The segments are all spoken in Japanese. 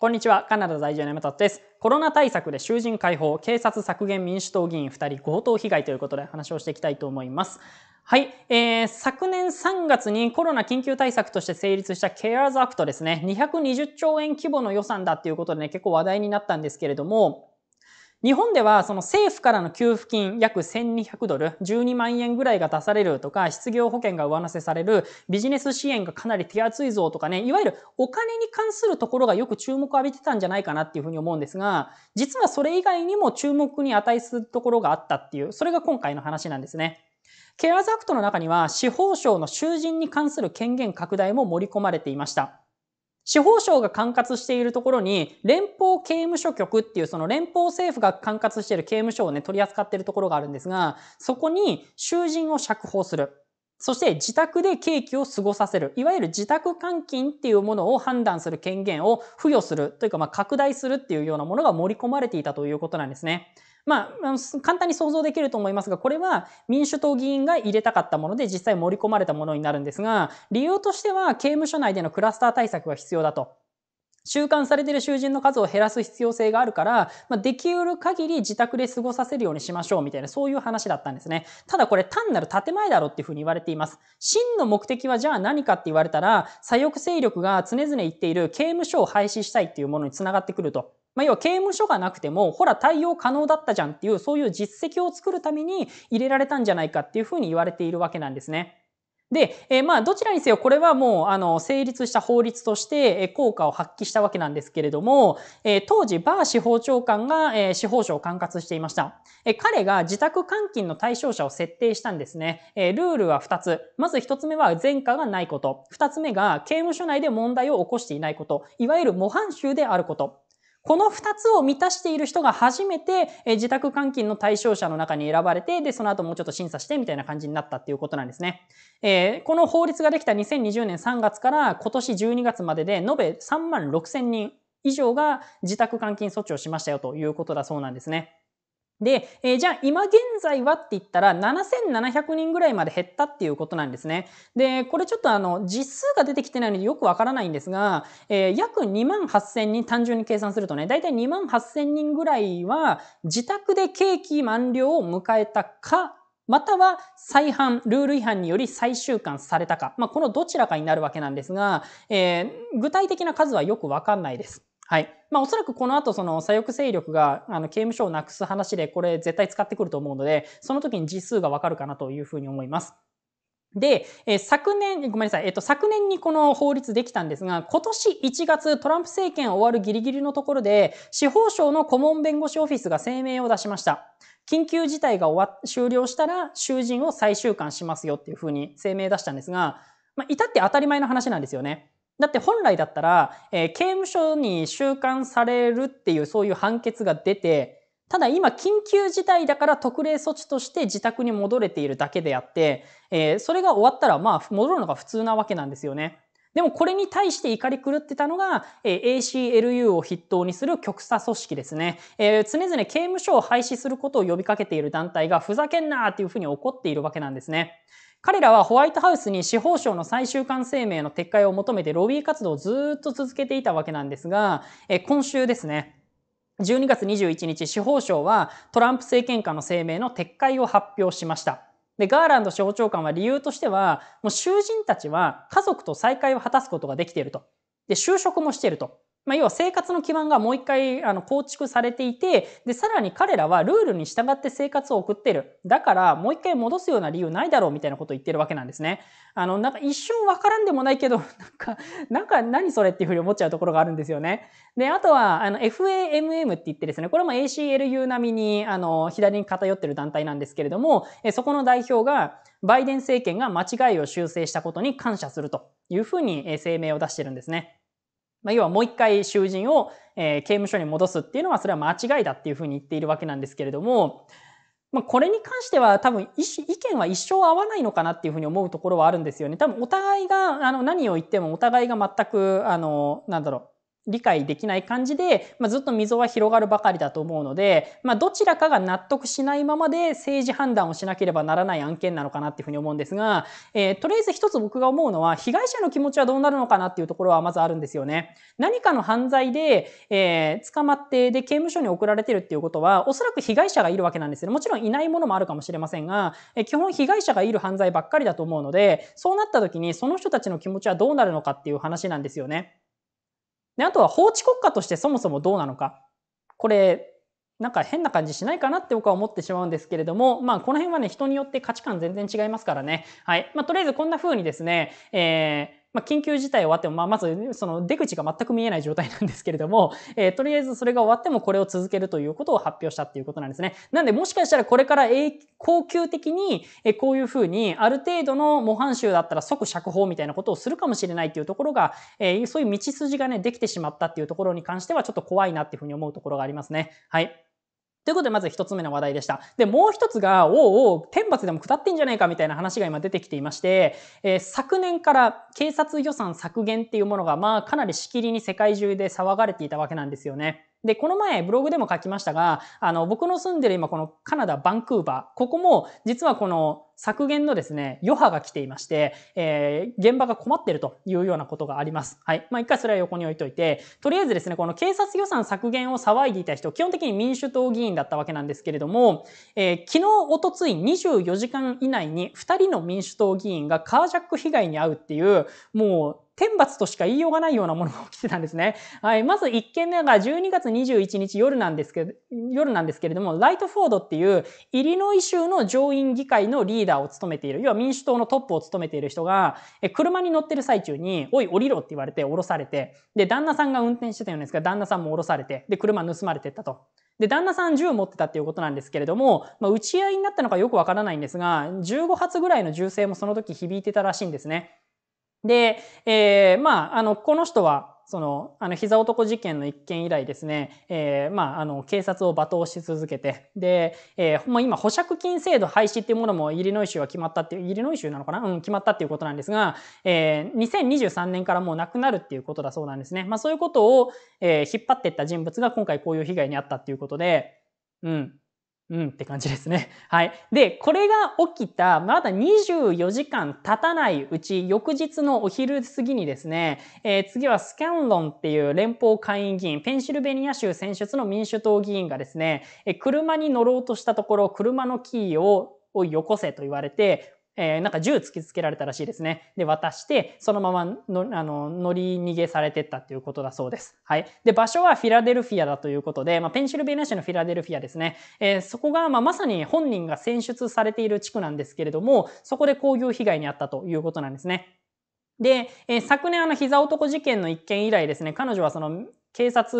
こんにちは、カナダ在住の山田です。コロナ対策で囚人解放、警察削減民主党議員2人強盗被害ということで話をしていきたいと思います。はい、えー、昨年3月にコロナ緊急対策として成立したケアーズアクトですね、220兆円規模の予算だっていうことでね、結構話題になったんですけれども、日本ではその政府からの給付金約1200ドル、12万円ぐらいが出されるとか、失業保険が上乗せされる、ビジネス支援がかなり手厚いぞとかね、いわゆるお金に関するところがよく注目を浴びてたんじゃないかなっていうふうに思うんですが、実はそれ以外にも注目に値するところがあったっていう、それが今回の話なんですね。ケアーズアクトの中には司法省の囚人に関する権限拡大も盛り込まれていました。司法省が管轄しているところに、連邦刑務所局っていうその連邦政府が管轄している刑務所をね、取り扱っているところがあるんですが、そこに囚人を釈放する。そして自宅で刑期を過ごさせる。いわゆる自宅監禁っていうものを判断する権限を付与するというか、まあ、拡大するっていうようなものが盛り込まれていたということなんですね。まあ、簡単に想像できると思いますが、これは民主党議員が入れたかったもので実際盛り込まれたものになるんですが、理由としては刑務所内でのクラスター対策が必要だと。習慣されてる囚人の数を減らす必要性があるから、まあ、できうる限り自宅で過ごさせるようにしましょうみたいな、そういう話だったんですね。ただこれ単なる建前だろっていうふうに言われています。真の目的はじゃあ何かって言われたら、左翼勢力が常々言っている刑務所を廃止したいっていうものにつながってくると。まあ、要は刑務所がなくても、ほら対応可能だったじゃんっていう、そういう実績を作るために入れられたんじゃないかっていうふうに言われているわけなんですね。で、えー、まあ、どちらにせよ、これはもう、あの、成立した法律として、え効果を発揮したわけなんですけれども、え当時、バー司法長官が、え司法省を管轄していました。え彼が自宅監禁の対象者を設定したんですね。えルールは2つ。まず1つ目は、前科がないこと。2つ目が、刑務所内で問題を起こしていないこと。いわゆる模範囚であること。この2つを満たしている人が初めて、え自宅監禁の対象者の中に選ばれて、で、その後もうちょっと審査してみたいな感じになったっていうことなんですね。えー、この法律ができた2020年3月から今年12月までで、延べ3万6000人以上が自宅監禁措置をしましたよということだそうなんですね。で、えー、じゃあ今現在はって言ったら7700人ぐらいまで減ったっていうことなんですね。で、これちょっとあの実数が出てきてないのでよくわからないんですが、えー、約2万8000人単純に計算するとね、だいたい2万8000人ぐらいは自宅で景気満了を迎えたか、または再犯、ルール違反により再収監されたか、まあ、このどちらかになるわけなんですが、えー、具体的な数はよくわかんないです。はい。まあ、おそらくこの後、その左翼勢力が、あの、刑務所をなくす話で、これ絶対使ってくると思うので、その時に時数がわかるかなというふうに思います。で、えー、昨年、ごめんなさい、えっ、ー、と、昨年にこの法律できたんですが、今年1月、トランプ政権終わるギリギリのところで、司法省の顧問弁護士オフィスが声明を出しました。緊急事態が終わ終了したら、囚人を再収監しますよっていうふうに声明出したんですが、まあ、至って当たり前の話なんですよね。だって本来だったら、えー、刑務所に収監されるっていうそういう判決が出て、ただ今緊急事態だから特例措置として自宅に戻れているだけであって、えー、それが終わったらまあ戻るのが普通なわけなんですよね。でもこれに対して怒り狂ってたのが、えー、ACLU を筆頭にする極左組織ですね、えー、常々刑務所を廃止することを呼びかけている団体がふざけんなーっていうふうに怒っているわけなんですね。彼らはホワイトハウスに司法省の最終間声明の撤回を求めてロビー活動をずっと続けていたわけなんですが、え今週ですね、12月21日、司法省はトランプ政権下の声明の撤回を発表しました。で、ガーランド司法長官は理由としては、もう囚人たちは家族と再会を果たすことができていると。で、就職もしていると。まあ、要は生活の基盤がもう一回あの構築されていて、で、さらに彼らはルールに従って生活を送ってる。だからもう一回戻すような理由ないだろうみたいなことを言ってるわけなんですね。あの、なんか一瞬わからんでもないけど、なんか、なんか何それっていうふうに思っちゃうところがあるんですよね。で、あとは、あの、FAMM って言ってですね、これも ACLU 並みに、あの、左に偏ってる団体なんですけれども、えそこの代表が、バイデン政権が間違いを修正したことに感謝するというふうに声明を出してるんですね。まあ、要はもう一回囚人を、え刑務所に戻すっていうのはそれは間違いだっていうふうに言っているわけなんですけれども、まあ、これに関しては多分意見は一生合わないのかなっていうふうに思うところはあるんですよね。多分お互いがあの何を言ってもお互いが全くあのなんだろう理解できない感じで、まあ、ずっと溝は広がるばかりだと思うので、まあ、どちらかが納得しないままで政治判断をしなければならない案件なのかなっていうふうに思うんですが、えー、とりあえず一つ僕が思うのは、被害者の気持ちはどうなるのかなっていうところはまずあるんですよね。何かの犯罪で、えー、捕まって、で、刑務所に送られてるっていうことは、おそらく被害者がいるわけなんですよ。もちろんいないものもあるかもしれませんが、えー、基本被害者がいる犯罪ばっかりだと思うので、そうなった時にその人たちの気持ちはどうなるのかっていう話なんですよね。で、あとは法治国家としてそもそもどうなのか。これ、なんか変な感じしないかなって僕は思ってしまうんですけれども、まあこの辺はね、人によって価値観全然違いますからね。はい。まあとりあえずこんな風にですね、えー、まあ、緊急事態終わっても、まあ、まずその出口が全く見えない状態なんですけれども、えー、とりあえずそれが終わってもこれを続けるということを発表したっていうことなんですね。なんでもしかしたらこれから恒久的に、えこういうふうにある程度の模範囚だったら即釈放みたいなことをするかもしれないっていうところが、えー、そういう道筋がね、できてしまったっていうところに関してはちょっと怖いなっていうふうに思うところがありますね。はい。ということで、まず一つ目の話題でした。で、もう一つが、おうおう、天罰でも下ってんじゃないかみたいな話が今出てきていまして、えー、昨年から警察予算削減っていうものが、まあ、かなりしきりに世界中で騒がれていたわけなんですよね。で、この前ブログでも書きましたが、あの、僕の住んでる今このカナダ、バンクーバー、ここも実はこの削減のですね、余波が来ていまして、えー、現場が困ってるというようなことがあります。はい。まあ一回それは横に置いといて、とりあえずですね、この警察予算削減を騒いでいた人、基本的に民主党議員だったわけなんですけれども、えー、昨日、おとつい24時間以内に2人の民主党議員がカージャック被害に遭うっていう、もう天罰としか言いようがないようなものが起きてたんですね。はい。まず1件目が12月21日夜なんですけど、夜なんですけれども、ライトフォードっていうイリノイ州の上院議会のリーダーを務めている、要は民主党のトップを務めている人が、え車に乗ってる最中に、おい降りろって言われて降ろされて、で、旦那さんが運転してたようですが、旦那さんも降ろされて、で、車盗まれてったと。で、旦那さん銃持ってたっていうことなんですけれども、まあ、撃ち合いになったのかよくわからないんですが、15発ぐらいの銃声もその時響いてたらしいんですね。で、えー、まあ、あの、この人は、その、あの、膝男事件の一件以来ですね、えー、まあ、あの、警察を罵倒し続けて、で、えー、もう今、保釈金制度廃止っていうものもイリノイ州は決まったっていう、イリノイ州なのかなうん、決まったっていうことなんですが、えー、2023年からもうなくなるっていうことだそうなんですね。まあ、そういうことを、えー、引っ張っていった人物が今回こういう被害に遭ったっていうことで、うん。うんって感じですね。はい。で、これが起きた、まだ24時間経たないうち、翌日のお昼過ぎにですね、えー、次はスキャンロンっていう連邦下院議員、ペンシルベニア州選出の民主党議員がですね、え車に乗ろうとしたところ、車のキーををよこせと言われて、えー、なんか銃突きつけられたらしいですね。で、渡して、そのままのあの乗り逃げされてったっていうことだそうです。はい。で、場所はフィラデルフィアだということで、まあ、ペンシルベニア州のフィラデルフィアですね。えー、そこが、まあ、まさに本人が選出されている地区なんですけれども、そこで工業被害に遭ったということなんですね。で、えー、昨年あの膝男事件の一件以来ですね、彼女はその警察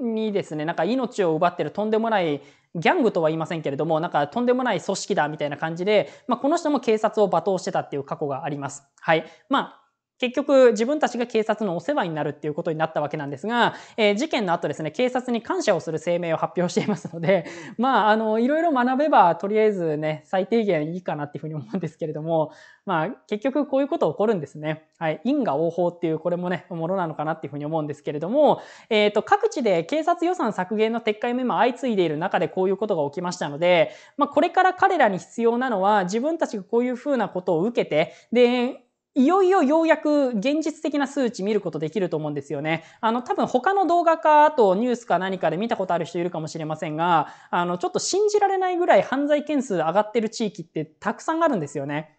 にですね、なんか命を奪ってるとんでもないギャングとは言いませんけれども、なんかとんでもない組織だみたいな感じで、まあ、この人も警察を罵倒してたっていう過去があります。はい。まあ結局自分たちが警察のお世話になるっていうことになったわけなんですが、えー、事件の後ですね、警察に感謝をする声明を発表していますので、まあ、あの、いろいろ学べば、とりあえずね、最低限いいかなっていうふうに思うんですけれども、まあ、結局こういうこと起こるんですね。はい。因果応報っていう、これもね、ものなのかなっていうふうに思うんですけれども、えっ、ー、と、各地で警察予算削減の撤回目も相次いでいる中でこういうことが起きましたので、まあ、これから彼らに必要なのは、自分たちがこういうふうなことを受けて、で、いよいよようやく現実的な数値見ることできると思うんですよね。あの、多分他の動画か、あとニュースか何かで見たことある人いるかもしれませんが、あの、ちょっと信じられないぐらい犯罪件数上がってる地域ってたくさんあるんですよね。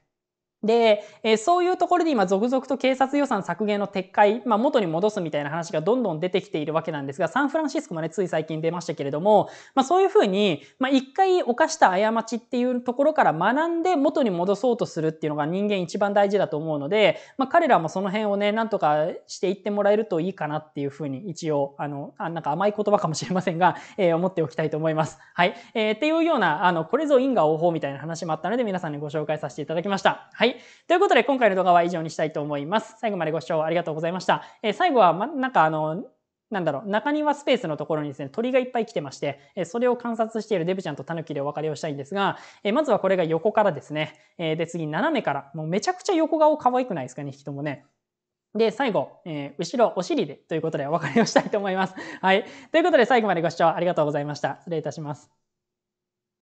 で、えー、そういうところで今続々と警察予算削減の撤回、まあ、元に戻すみたいな話がどんどん出てきているわけなんですが、サンフランシスコもね、つい最近出ましたけれども、まあ、そういうふうに、まあ、一回犯した過ちっていうところから学んで元に戻そうとするっていうのが人間一番大事だと思うので、まあ、彼らもその辺をね、なんとかしていってもらえるといいかなっていうふうに一応、あの、あなんか甘い言葉かもしれませんが、えー、思っておきたいと思います。はい。えー、っていうような、あの、これぞ因果応報みたいな話もあったので、皆さんにご紹介させていただきました。はい。い。。ということで、今回の動画は以上にしたいと思います。最後までご視聴ありがとうございました。えー、最後は、ま、なんかあの、なんだろう、中庭スペースのところにですね、鳥がいっぱい来てまして、えそれを観察しているデブちゃんとタヌキでお別れをしたいんですが、えまずはこれが横からですね、えで、次、斜めから、もうめちゃくちゃ横顔可愛くないですかね、人もね。で、最後、えー、後ろ、お尻でということでお別れをしたいと思います。はい。ということで、最後までご視聴ありがとうございました。失礼いたします。